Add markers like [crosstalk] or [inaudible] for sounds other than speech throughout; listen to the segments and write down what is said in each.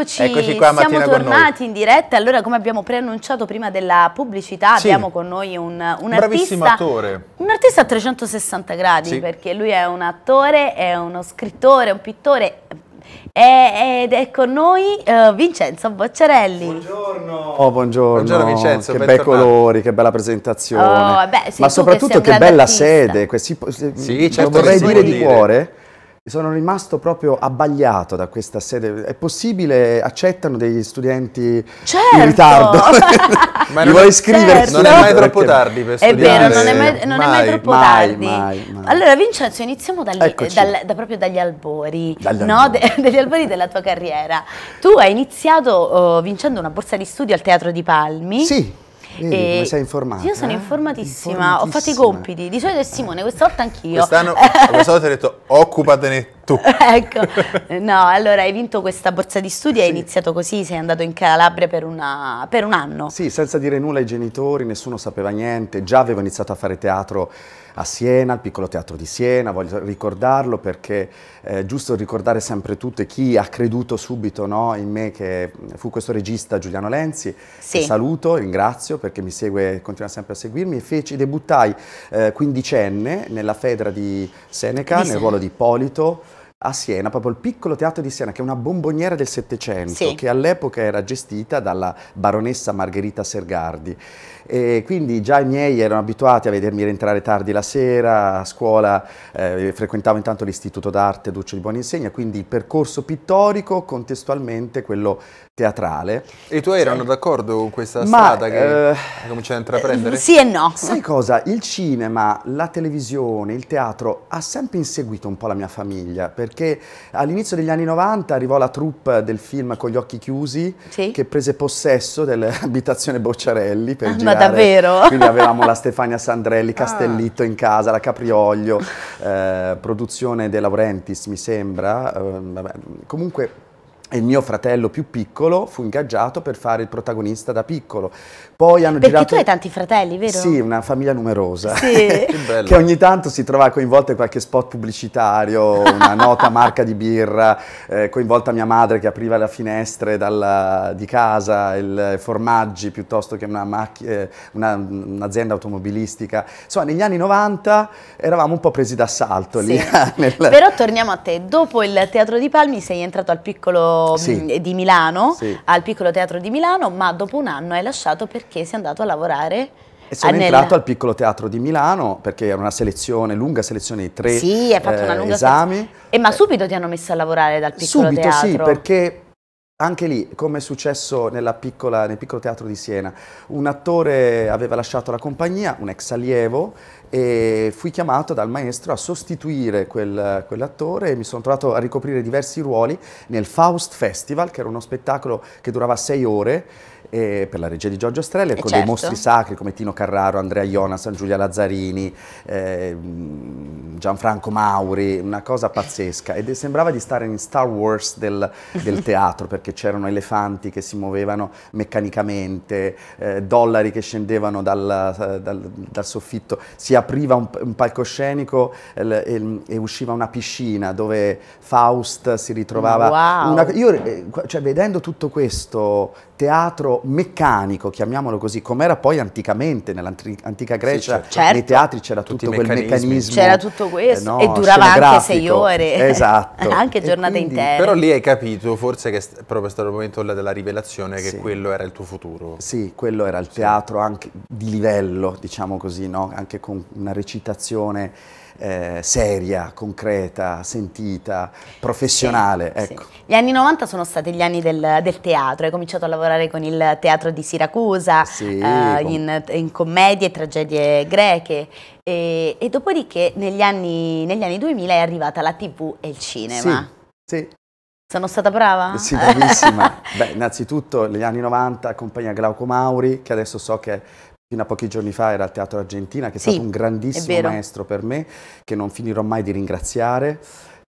Eccoci, Eccoci qua, siamo tornati in diretta. Allora, come abbiamo preannunciato prima della pubblicità, sì. abbiamo con noi un, un artista. attore. Un artista a 360 gradi, sì. perché lui è un attore, è uno scrittore, un pittore. È, ed è con noi uh, Vincenzo Bocciarelli. Buongiorno. Oh, buongiorno. buongiorno Vincenzo, che bei colori, che bella presentazione. Oh, beh, Ma soprattutto che, che bella artista. sede. Questi, sì, certo lo vorrei dire di cuore sono rimasto proprio abbagliato da questa sede. È possibile, accettano degli studenti certo. in ritardo? [laughs] Ma non, vuoi iscriversi? Certo. Non è mai troppo tardi per studiare. È vero, non è mai, non mai, è mai troppo mai, tardi. Mai, allora Vincenzo, iniziamo dagli, dal, da proprio dagli albori, dagli, no? albori. De, [laughs] dagli albori della tua carriera. Tu hai iniziato uh, vincendo una borsa di studio al Teatro di Palmi. Sì. Vedi, e come sei informata? Io sono eh? informatissima. ho fatto i compiti. Di solito è Simone, questa volta anch'io. Quest'anno, [laughs] questa volta ti ho detto occupatene tu. [laughs] ecco, no, allora hai vinto questa borsa di studi, sì. hai iniziato così, sei andato in Calabria per, una, per un anno. Sì, senza dire nulla ai genitori, nessuno sapeva niente, già avevo iniziato a fare teatro a Siena, al Piccolo Teatro di Siena, voglio ricordarlo perché è eh, giusto ricordare sempre tutto e chi ha creduto subito no, in me, che fu questo regista Giuliano Lenzi, sì. saluto, ringrazio perché mi segue, continua sempre a seguirmi, e feci, debuttai eh, quindicenne nella Fedra di Seneca, nel ruolo di Ippolito, a Siena, proprio il piccolo teatro di Siena, che è una bomboniera del Settecento, sì. che all'epoca era gestita dalla baronessa Margherita Sergardi e quindi già i miei erano abituati a vedermi rientrare tardi la sera, a scuola eh, frequentavo intanto l'istituto d'arte Duccio di Buoninsegna, quindi il percorso pittorico contestualmente quello teatrale. E tu tuoi erano d'accordo con questa Ma, strada che eh, cominciato a intraprendere? Sì e no. Sai cosa? Il cinema, la televisione, il teatro ha sempre inseguito un po' la mia famiglia, perché all'inizio degli anni 90 arrivò la troupe del film Con gli occhi chiusi, sì. che prese possesso dell'abitazione Bocciarelli per ah, girare davvero? Quindi avevamo la Stefania Sandrelli, [laughs] ah. Castellitto ah. in casa, la Caprioglio, eh, produzione De Laurentiis mi sembra, eh, comunque il mio fratello più piccolo fu ingaggiato per fare il protagonista da piccolo, poi hanno Perché girato... tu hai tanti fratelli, vero? Sì, una famiglia numerosa. Sì. [laughs] che, che, ogni tanto si trova coinvolta in qualche spot pubblicitario, una nota [laughs] marca di birra, eh, coinvolta mia madre che apriva le finestre dalla, di casa, il, formaggi piuttosto che un'azienda una, un automobilistica. Insomma, negli anni 90 eravamo un po' presi d'assalto sì. lì. [laughs] Nel... Però torniamo a te. Dopo il Teatro di Palmi sei entrato al piccolo sì. Mm, di Milano, sì. al piccolo teatro di Milano, ma dopo un anno hai lasciato perché che sei andato a lavorare e sono Anella. entrato al piccolo teatro di Milano perché era una selezione, lunga selezione di tre sì, hai fatto eh, una lunga esami. E ma subito ti hanno messo a lavorare dal piccolo subito, teatro? Subito sì, perché anche lì, come è successo piccola, nel piccolo teatro di Siena, un attore aveva lasciato la compagnia, un ex allievo, e fui chiamato dal maestro a sostituire quel, quell'attore e mi sono trovato a ricoprire diversi ruoli nel Faust Festival, che era uno spettacolo che durava sei ore eh, per la regia di Giorgio Strelli, eh, con certo. dei mostri sacri come Tino Carraro, Andrea Iona, San Giulia Lazzarini, eh, Gianfranco Mauri, una cosa pazzesca. Ed sembrava di stare in Star Wars del, del [laughs] teatro, perché c'erano elefanti che si muovevano meccanicamente, eh, dollari che scendevano dal, dal, dal, soffitto, si apriva un, un palcoscenico eh, e, e, usciva una piscina dove Faust si ritrovava. Wow. Una, io, eh, cioè, vedendo tutto questo teatro meccanico, chiamiamolo così, com'era poi anticamente nell'antica Grecia, sì, certo. nei certo. teatri c'era tutto quel meccanismo. C'era tutto questo eh, no, e durava anche sei ore, [laughs] esatto. anche giornate quindi, intere. Però lì hai capito, forse che è proprio stato il momento della rivelazione che sì. quello era il tuo futuro. Sì, quello era il teatro anche di livello, diciamo così, no? anche con una recitazione eh, seria, concreta, sentita, professionale. Sì, ecco. sì. Gli anni 90 sono stati gli anni del, del, teatro, hai cominciato a lavorare con il teatro di Siracusa, sì, eh, con... in, in commedie e tragedie greche. E, e dopodiché negli anni, negli anni, 2000 è arrivata la tv e il cinema. Sì, sì. Sono stata brava? Eh sì, bravissima. [laughs] Beh, innanzitutto negli anni 90 accompagna Glauco Mauri, che adesso so che Fino a pochi giorni fa era al Teatro Argentina, che è sì, stato un grandissimo maestro per me, che non finirò mai di ringraziare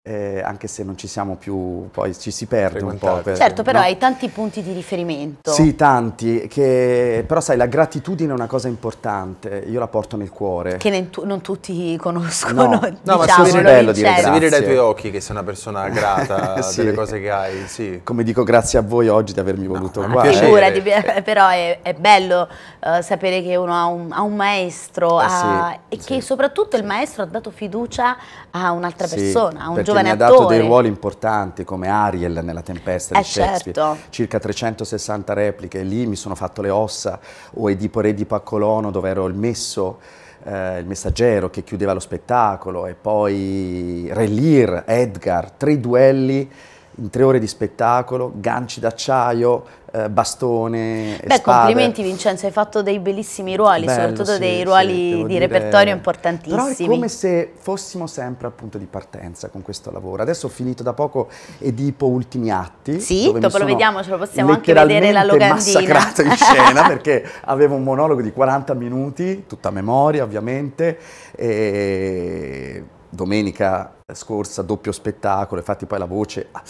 eh, anche se non ci siamo più, poi ci si perde un po'. Per, certo, però no? hai tanti punti di riferimento. Sì, tanti, che, però sai, la gratitudine è una cosa importante, io la porto nel cuore. Che tu, non tutti conoscono, no, diciamo, [laughs] ma è bello dire grazie. Si vede dai tuoi occhi che sei una persona grata [laughs] sì. delle cose che hai, sì. Come dico grazie a voi oggi di avermi voluto no, qua. Figurati, [laughs] però è, è bello uh, sapere che uno ha un, ha un maestro eh, ha, sì, e sì. che soprattutto il maestro ha dato fiducia a un'altra persona, a un giovane giovane attore. ha dato dei ruoli importanti come Ariel nella Tempesta di eh certo. Shakespeare, certo. circa 360 repliche, lì mi sono fatto le ossa, o Edipo Re di Paccolono dove ero il messo, eh, il messaggero che chiudeva lo spettacolo, e poi Relir, Edgar, tre duelli in tre ore di spettacolo, ganci d'acciaio, eh, bastone. Beh, spade. complimenti Vincenzo, hai fatto dei bellissimi ruoli, Bello, soprattutto sì, dei ruoli sì, di dire... repertorio importantissimi. Però è come se fossimo sempre al punto di partenza con questo lavoro. Adesso ho finito da poco Edipo Ultimi Atti. Sì, dopo lo vediamo, ce lo possiamo anche vedere la locandina. massacrato in [laughs] scena perché avevo un monologo di 40 minuti, tutta memoria ovviamente, e domenica scorsa doppio spettacolo, infatti poi la voce... Ah,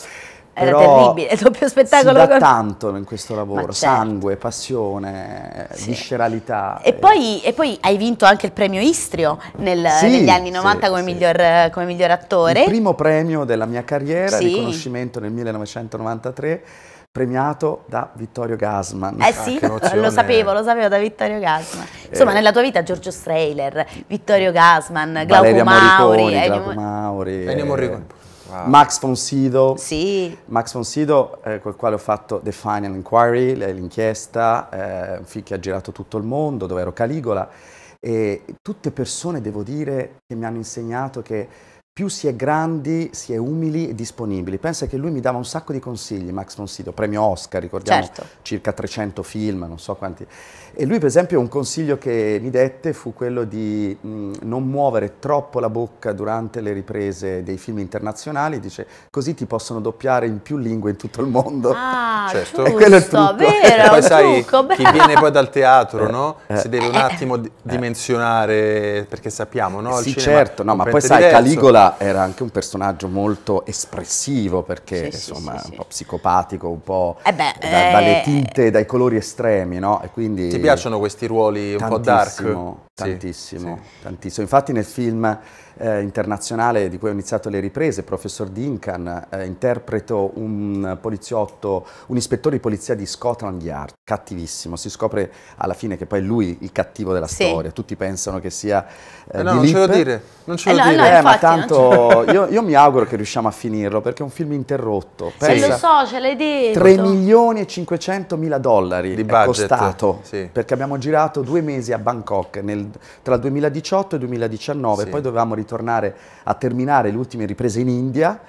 Era Però terribile, il [laughs] doppio spettacolo. Si dà tanto in questo lavoro, certo. sangue, passione, sì. visceralità. E poi, e poi, hai vinto anche il premio Istrio nel, sì, negli anni 90 sì, come, miglior, come, miglior, attore. Il primo premio della mia carriera, riconoscimento nel 1993 premiato da Vittorio Gasman. Eh sì, ah, [laughs] lo sapevo, lo sapevo da Vittorio Gasman. Insomma, eh, nella tua vita Giorgio Strehler, Vittorio Gasman, Glauco Mauri, Glauco Mauri, Ennio Morricone. Wow. Max Fonsido, sì. Max Fonsido eh, col quale ho fatto The Final Inquiry, l'inchiesta, eh, un film che ha girato tutto il mondo, dove ero Caligola, e tutte persone, devo dire, che mi hanno insegnato che più si è grandi, si è umili e disponibili. Pensa che lui mi dava un sacco di consigli, Max Fonsido, premio Oscar, ricordiamo certo. circa 300 film, non so quanti. E lui per esempio un consiglio che mi dette fu quello di mh, non muovere troppo la bocca durante le riprese dei film internazionali, dice così ti possono doppiare in più lingue in tutto il mondo. Ah, certo. Giusto, e quello è tutto. trucco. Vero, poi sai, trucco, chi viene poi dal teatro, eh, no? Eh. Si deve un attimo eh. dimensionare, perché sappiamo, no? Il sì, certo, no, ma poi sai, diverso. Caligola era anche un personaggio molto espressivo, perché sì, insomma, sì, un po' psicopatico, un po' da, dalle tinte, dai colori estremi, no? E quindi... Sì, piacciono questi ruoli un po' dark? Tantissimo, sì. tantissimo. Infatti nel film eh, internazionale di cui ho iniziato le riprese, professor Dinkan, eh, interpreto un poliziotto, un ispettore di polizia di Scotland Yard, cattivissimo, si scopre alla fine che poi è lui il cattivo della sì. storia, tutti pensano che sia eh, eh no, non ce lo dire, non ce lo eh no, dire. No, eh, infatti, ma tanto [laughs] io, io, mi auguro che riusciamo a finirlo perché è un film interrotto. Pensa, sì, lo so, ce l'hai detto. 3 milioni e 500 mila dollari di è budget. costato sì. perché abbiamo girato due mesi a Bangkok nel, tra il 2018 e il 2019 sì. poi dovevamo ritornare tornare a terminare le ultime riprese in India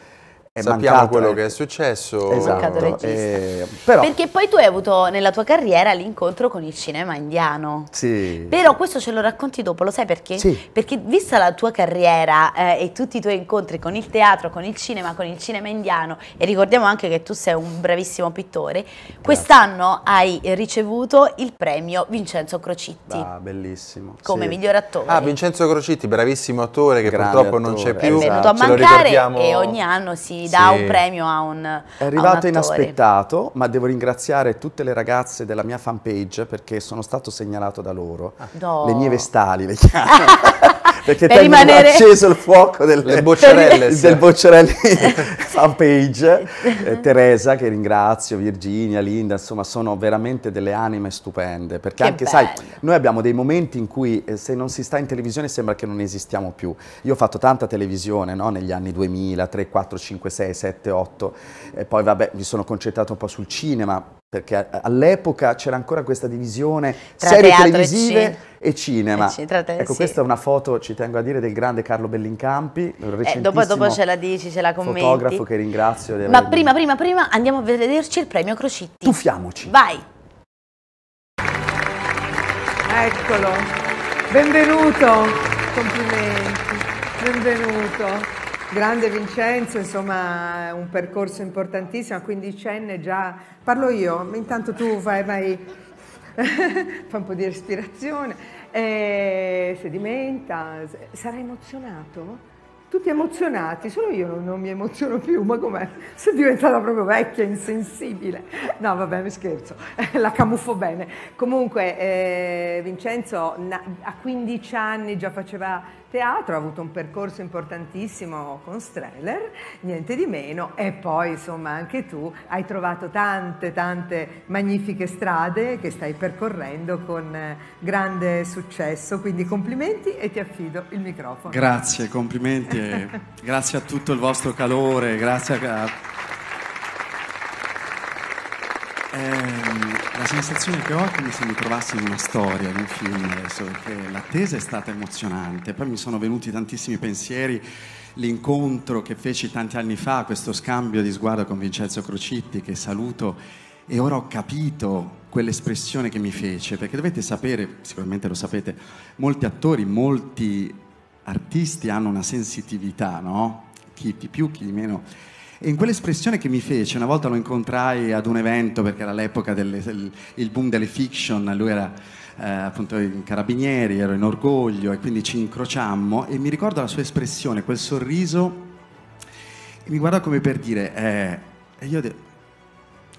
è Sappiamo mancato, quello eh. che è successo. Esatto. Eh, però... Perché poi tu hai avuto nella tua carriera l'incontro con il cinema indiano. Sì. Però questo ce lo racconti dopo, lo sai perché? Sì. Perché vista la tua carriera eh, e tutti i tuoi incontri con il teatro, con il cinema, con il cinema indiano, e ricordiamo anche che tu sei un bravissimo pittore, quest'anno hai ricevuto il premio Vincenzo Crocitti. Ah, bellissimo. Come sì. miglior attore. Ah, Vincenzo Crocitti, bravissimo attore che Grande purtroppo attore. non c'è più. È venuto a mancare e ogni anno si si dà un premio a un È arrivato un inaspettato, ma devo ringraziare tutte le ragazze della mia fanpage perché sono stato segnalato da loro. Ah. No. Le mie vestali, le chiamo. [laughs] perché per rimanere... acceso il fuoco delle, [laughs] bocciarelle, per... del bocciarelli [laughs] fanpage, eh, Teresa che ringrazio, Virginia, Linda, insomma sono veramente delle anime stupende, perché che anche bello. sai, noi abbiamo dei momenti in cui eh, se non si sta in televisione sembra che non esistiamo più. Io ho fatto tanta televisione no? negli anni 2000, 3, 4, 5, 6, 7, 8, e poi vabbè mi sono concentrato un po' sul cinema, perché all'epoca c'era ancora questa divisione tra serie televisive e, e cinema. E eh ci, te, ecco, sì. questa è una foto, ci tengo a dire, del grande Carlo Bellincampi, eh, dopo, dopo, ce la dici, ce la commenti. fotografo che ringrazio. Ma aver... prima, prima, prima andiamo a vederci il premio Crocitti. Tuffiamoci. Vai. Eccolo. Benvenuto. Complimenti. Benvenuto. Grande Vincenzo, insomma un percorso importantissimo, a 15 anni già, parlo io, intanto tu fai, vai, [laughs] fa un po' di respirazione, eh, sedimenta, sarai emozionato? Tutti emozionati, solo io non, non mi emoziono più, ma com'è? Sono diventata proprio vecchia, insensibile. No, vabbè, mi scherzo, [laughs] la camuffo bene. Comunque, eh, Vincenzo a 15 anni già faceva teatro, ha avuto un percorso importantissimo con Streller, niente di meno, e poi insomma anche tu hai trovato tante tante magnifiche strade che stai percorrendo con eh, grande successo, quindi complimenti e ti affido il microfono. Grazie, complimenti, [laughs] grazie a tutto il vostro calore, grazie a Ehm, la sensazione che ho è come se mi trovassi in una storia, in un film adesso, perché l'attesa è stata emozionante, poi mi sono venuti tantissimi pensieri, l'incontro che feci tanti anni fa, questo scambio di sguardo con Vincenzo Crocitti, che saluto, e ora ho capito quell'espressione che mi fece, perché dovete sapere, sicuramente lo sapete, molti attori, molti artisti hanno una sensitività, no? Chi di più, chi di meno e in quell'espressione che mi fece, una volta lo incontrai ad un evento perché era l'epoca del boom delle fiction, lui era eh, appunto in Carabinieri, ero in Orgoglio e quindi ci incrociammo e mi ricordo la sua espressione, quel sorriso, e mi guardò come per dire, eh, e io ho detto,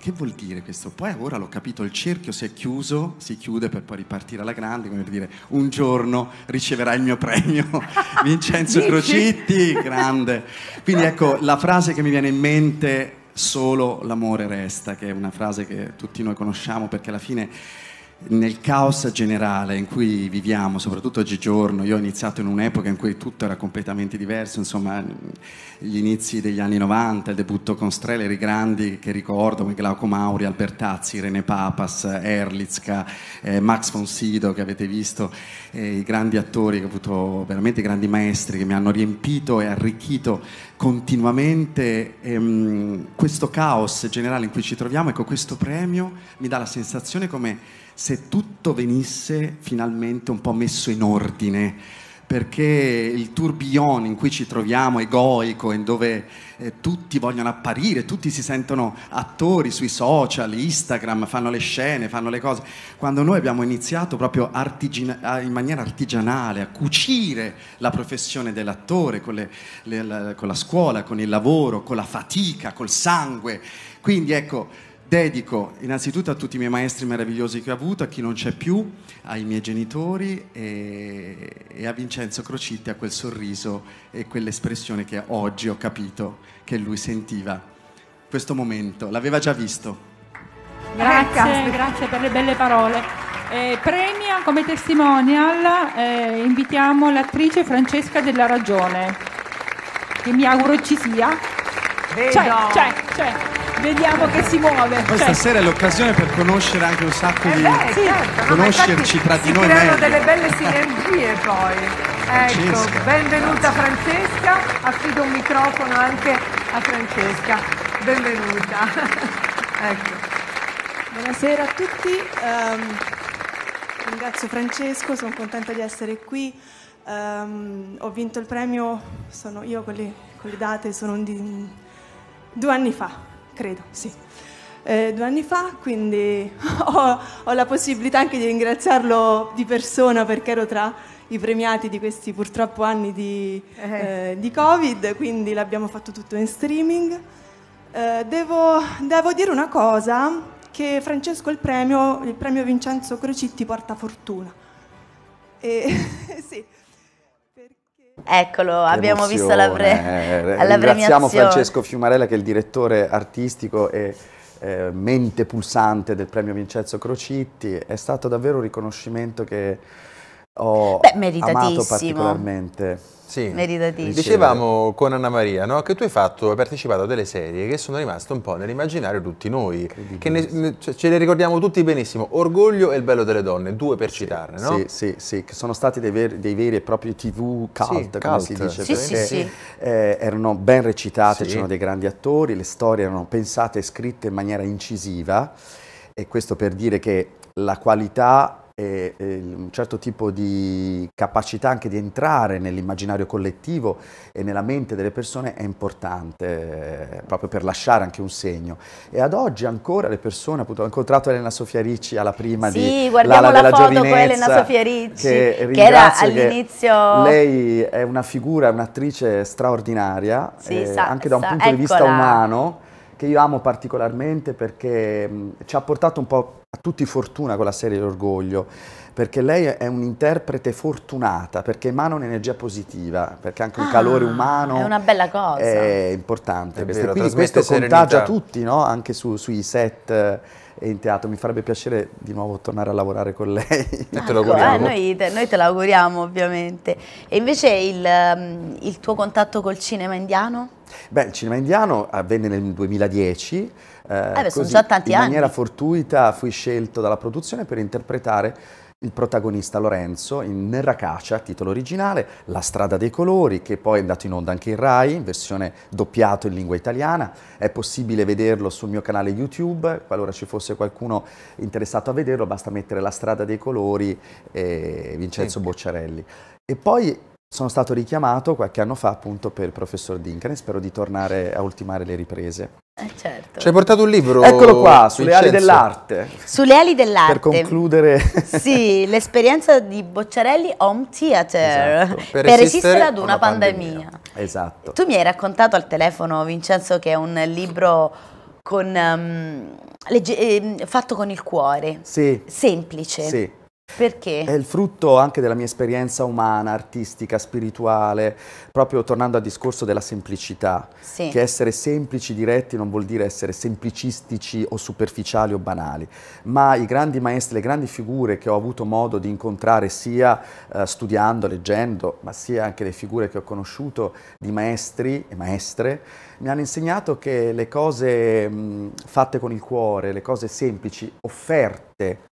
che vuol dire questo? Poi ora l'ho capito, il cerchio si è chiuso, si chiude per poi ripartire alla grande, come per dire, un giorno riceverà il mio premio [laughs] Vincenzo Crocitti, grande. Quindi ecco, la frase che mi viene in mente, solo l'amore resta, che è una frase che tutti noi conosciamo perché alla fine nel caos generale in cui viviamo, soprattutto oggigiorno, io ho iniziato in un'epoca in cui tutto era completamente diverso, insomma, gli inizi degli anni 90, il debutto con streleri grandi che ricordo, come Glauco Mauri, Albertazzi, Irene Papas, Erlitzka, eh, Max Fonsido che avete visto, eh, i grandi attori che ho avuto, veramente grandi maestri che mi hanno riempito e arricchito continuamente ehm, questo caos generale in cui ci troviamo, ecco questo premio mi dà la sensazione come se tutto venisse finalmente un po' messo in ordine, perché il tourbillon in cui ci troviamo egoico, in dove eh, tutti vogliono apparire, tutti si sentono attori sui social, Instagram, fanno le scene, fanno le cose, quando noi abbiamo iniziato proprio in maniera artigianale a cucire la professione dell'attore con, le, le, la, con la scuola, con il lavoro, con la fatica, col sangue. Quindi ecco dedico innanzitutto a tutti i miei maestri meravigliosi che ho avuto, a chi non c'è più, ai miei genitori e, e a Vincenzo Crocitti, a quel sorriso e quell'espressione che oggi ho capito che lui sentiva. Questo momento l'aveva già visto. Grazie, grazie per le belle parole. Eh, premia come testimonial, eh, invitiamo l'attrice Francesca della Ragione, che mi auguro ci sia. Vedo. C'è, c'è, c'è vediamo che si muove. Questa cioè. stasera è l'occasione per conoscere anche un sacco eh di... Beh, sì, certo, conoscerci tra di noi. Si creano meglio. delle belle sinergie poi. Ecco, benvenuta Francesca, affido un microfono anche a Francesca, benvenuta. [laughs] ecco. Buonasera a tutti, um, ringrazio Francesco, sono contenta di essere qui, um, ho vinto il premio, sono io con le, con le date, sono di, due anni fa, credo, sì. Eh, due anni fa, quindi [laughs] ho, ho, la possibilità anche di ringraziarlo di persona perché ero tra i premiati di questi purtroppo anni di, eh. Eh, di Covid, quindi l'abbiamo fatto tutto in streaming. Eh, devo, devo, dire una cosa, che Francesco il premio, il premio Vincenzo Crocitti porta fortuna. E, [laughs] sì. Eccolo, che abbiamo emozione. visto la, pre- eh, [laughs] la Ringraziamo Francesco Fiumarella che è il direttore artistico e eh, mente pulsante del premio Vincenzo Crocitti. È stato davvero un riconoscimento che ho Beh, meritatissimo. particolarmente. Sì. Meritatissimo. Dicevamo con Anna Maria no, che tu hai, fatto, hai partecipato a delle serie che sono rimaste un po' nell'immaginario tutti noi, che ne, cioè, ce le ricordiamo tutti benissimo, Orgoglio e Il bello delle donne, due per sì, citarne, no? Sì, sì, sì, che sono stati dei veri, dei veri e propri tv cult, sì, come cult. si dice, sì, perché sì, eh, erano ben recitate, c'erano dei grandi attori, le storie erano pensate e scritte in maniera incisiva e questo per dire che la qualità e, e, un certo tipo di capacità anche di entrare nell'immaginario collettivo e nella mente delle persone è importante eh, proprio per lasciare anche un segno e ad oggi ancora le persone appunto ho incontrato Elena Sofia Ricci alla prima sì, di L'ala la della foto giovinezza con Elena Sofia Ricci che, che era all'inizio lei è una figura un'attrice straordinaria sì, eh, sa, anche da un sa, punto eccola. di vista umano che io amo particolarmente perché mh, mm, ci ha portato un po' a tutti fortuna con la serie L'Orgoglio, perché lei è un'interprete fortunata, perché emana un'energia positiva, perché anche un ah, calore umano è una bella cosa. È importante. È vero, quindi questo serenità. contagia tutti, no? anche su, sui set e eh, in teatro. Mi farebbe piacere di nuovo tornare a lavorare con lei. e te lo ecco, Eh, noi, te, noi te l'auguriamo ovviamente. E invece il, ehm, il tuo contatto col cinema indiano? Beh, il cinema indiano avvenne nel 2010. Eh, eh beh, così, sono già tanti anni. In maniera fortuita fui scelto dalla produzione per interpretare il protagonista Lorenzo in Nerracacia, titolo originale, La strada dei colori, che poi è andato in onda anche in Rai, in versione doppiato in lingua italiana. È possibile vederlo sul mio canale YouTube, qualora ci fosse qualcuno interessato a vederlo, basta mettere La strada dei colori e Vincenzo Bocciarelli. E poi sono stato richiamato qualche anno fa appunto per il professor Dincan spero di tornare a ultimare le riprese. Eh certo. Ci hai portato un libro? Eccolo qua, sulle Vincenzo. ali dell'arte. Sulle ali dell'arte. Per concludere. [laughs] sì, l'esperienza di Bocciarelli Home Theater. Esatto. Per, per resistere, resistere, ad una, una pandemia. pandemia. Esatto. Tu mi hai raccontato al telefono, Vincenzo, che è un libro con, um, legge- ehm, fatto con il cuore. Sì. Semplice. Sì perché? È il frutto anche della mia esperienza umana, artistica, spirituale, proprio tornando al discorso della semplicità, sì. che essere semplici, diretti non vuol dire essere semplicistici o superficiali o banali, ma i grandi maestri, le grandi figure che ho avuto modo di incontrare sia eh, studiando, leggendo, ma sia anche le figure che ho conosciuto di maestri e maestre, mi hanno insegnato che le cose mh, mm, fatte con il cuore, le cose semplici, offerte,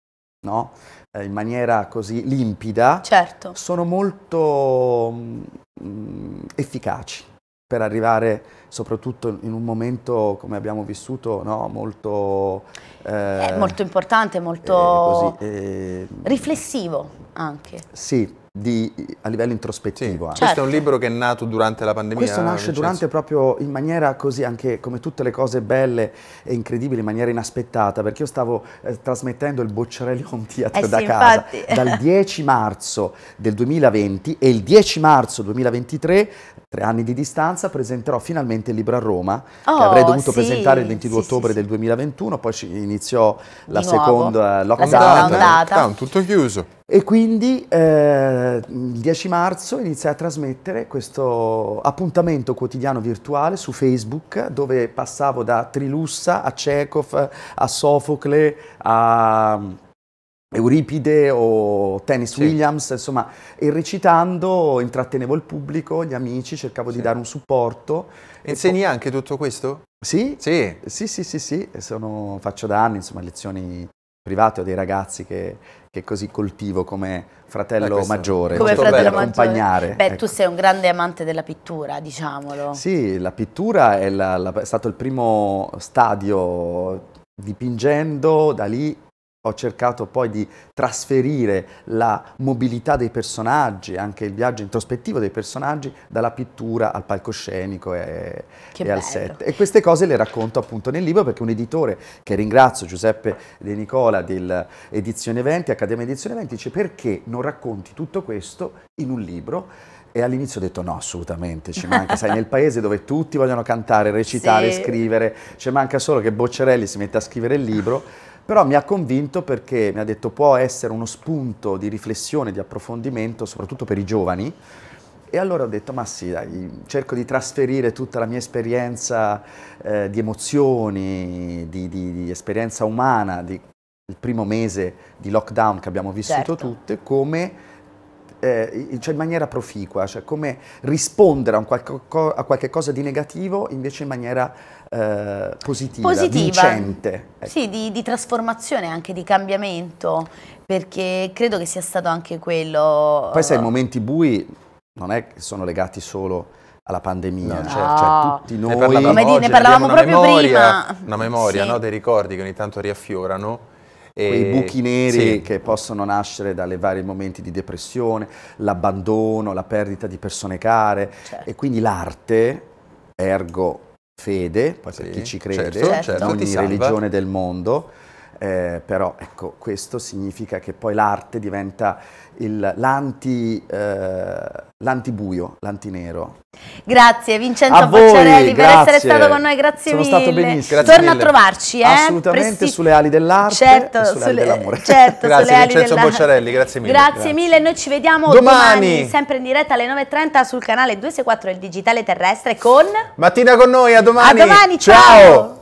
no? eh, in maniera così limpida, certo. sono molto mh, mm, efficaci per arrivare soprattutto in un momento come abbiamo vissuto no? molto, eh, molto importante, molto eh, così, eh, riflessivo anche. Sì, di, a livello introspettivo. Sì, certo. Questo è un libro che è nato durante la pandemia. Questo nasce Vincenzo. durante proprio in maniera così, anche come tutte le cose belle e incredibili, in maniera inaspettata, perché io stavo eh, trasmettendo il Bocciarelli Home Theater eh da sì, casa infatti. [laughs] dal 10 marzo del 2020 e il 10 marzo 2023, tre anni di distanza, presenterò finalmente il libro a Roma, oh, che avrei dovuto sì, presentare il 22 ottobre del 2021, poi iniziò la seconda La seconda ondata. Ah, tutto chiuso. E quindi eh, eh, il 10 marzo iniziai a trasmettere questo appuntamento quotidiano virtuale su Facebook dove passavo da Trilussa a Chekhov, a Sofocle, a mm, Euripide o Tennis sì. Williams, insomma, e recitando intrattenevo il pubblico, gli amici, cercavo sì. di dare un supporto. Insegni anche tutto questo? Sì? Sì. Sì, sì, sì, sì. Sono, faccio da anni, insomma, lezioni privato, ho dei ragazzi che, che così coltivo come fratello eh, maggiore, come fratello per accompagnare. Beh, ecco. tu sei un grande amante della pittura, diciamolo. Sì, la pittura è, la, la, è stato il primo stadio dipingendo, da lì ho cercato poi di trasferire la mobilità dei personaggi, anche il viaggio introspettivo dei personaggi, dalla pittura al palcoscenico e, e al set. E queste cose le racconto appunto nel libro perché un editore, che ringrazio, Giuseppe De Nicola dell'Edizione 20, Accademia Edizione 20, dice perché non racconti tutto questo in un libro? E all'inizio ho detto no, assolutamente, ci manca, sai, nel paese dove tutti vogliono cantare, recitare, sì. scrivere, ci manca solo che Boccerelli si metta a scrivere il libro però mi ha convinto perché mi ha detto può essere uno spunto di riflessione, di approfondimento, soprattutto per i giovani. E allora ho detto, ma sì, dai, cerco di trasferire tutta la mia esperienza eh, di emozioni, di, di, di esperienza umana, del primo mese di lockdown che abbiamo vissuto certo. tutte, come eh, cioè in maniera proficua, cioè come rispondere a, qualche, co a qualche cosa di negativo invece in maniera eh, positiva, positiva, vincente. Ecco. Sì, di, di, trasformazione, anche di cambiamento, perché credo che sia stato anche quello... Poi sai, i eh, momenti bui non è che sono legati solo alla pandemia, no. cioè, cioè, tutti noi... Ne parlavamo, oggi, ne parlavamo proprio memoria, prima. Una memoria, sì. no, dei ricordi che ogni tanto riaffiorano quei buchi neri sì. che possono nascere dalle varie momenti di depressione, l'abbandono, la perdita di persone care certo. e quindi l'arte, ergo fede, poi sì, per chi ci crede, certo, certo, ogni certo, religione del mondo, eh, però ecco, questo significa che poi l'arte diventa l'anti, eh, l'antibuio, l'antinero. Grazie Vincenzo a Bocciarelli voi, per essere stato con noi, grazie Sono mille. Sono stato benissimo. Grazie Torna mille. a trovarci. Eh? Assolutamente Presti... sulle ali dell'arte certo, sulle, sulle ali dell'amore. Certo, [laughs] grazie sulle Vincenzo Bocciarelli, grazie mille. Grazie, grazie, mille, noi ci vediamo domani. domani sempre in diretta alle 9.30 sul canale 264 del Digitale Terrestre con... Mattina con noi, a domani. A domani, ciao. ciao.